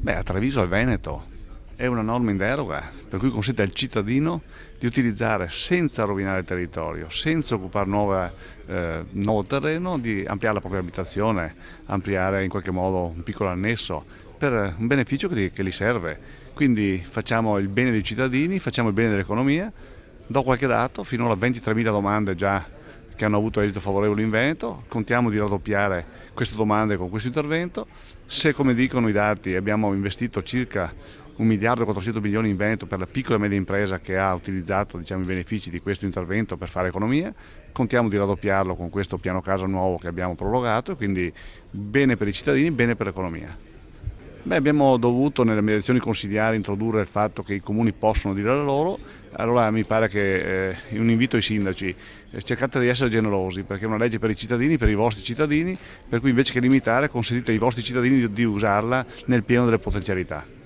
Beh, a Treviso e Veneto è una norma in deroga, per cui consente al cittadino di utilizzare senza rovinare il territorio, senza occupare nuova, eh, nuovo terreno, di ampliare la propria abitazione, ampliare in qualche modo un piccolo annesso per un beneficio che, che gli serve. Quindi facciamo il bene dei cittadini, facciamo il bene dell'economia. Do qualche dato, finora 23.000 domande già che hanno avuto esito favorevole in Veneto, contiamo di raddoppiare queste domande con questo intervento, se come dicono i dati abbiamo investito circa 1 miliardo e 400 milioni in Veneto per la piccola e media impresa che ha utilizzato diciamo, i benefici di questo intervento per fare economia. Contiamo di raddoppiarlo con questo piano casa nuovo che abbiamo prorogato, quindi bene per i cittadini, bene per l'economia. Beh, abbiamo dovuto nelle mediazioni consigliari introdurre il fatto che i comuni possono dire la loro, allora mi pare che eh, un invito ai sindaci, eh, cercate di essere generosi perché è una legge per i cittadini, per i vostri cittadini, per cui invece che limitare consentite ai vostri cittadini di, di usarla nel pieno delle potenzialità.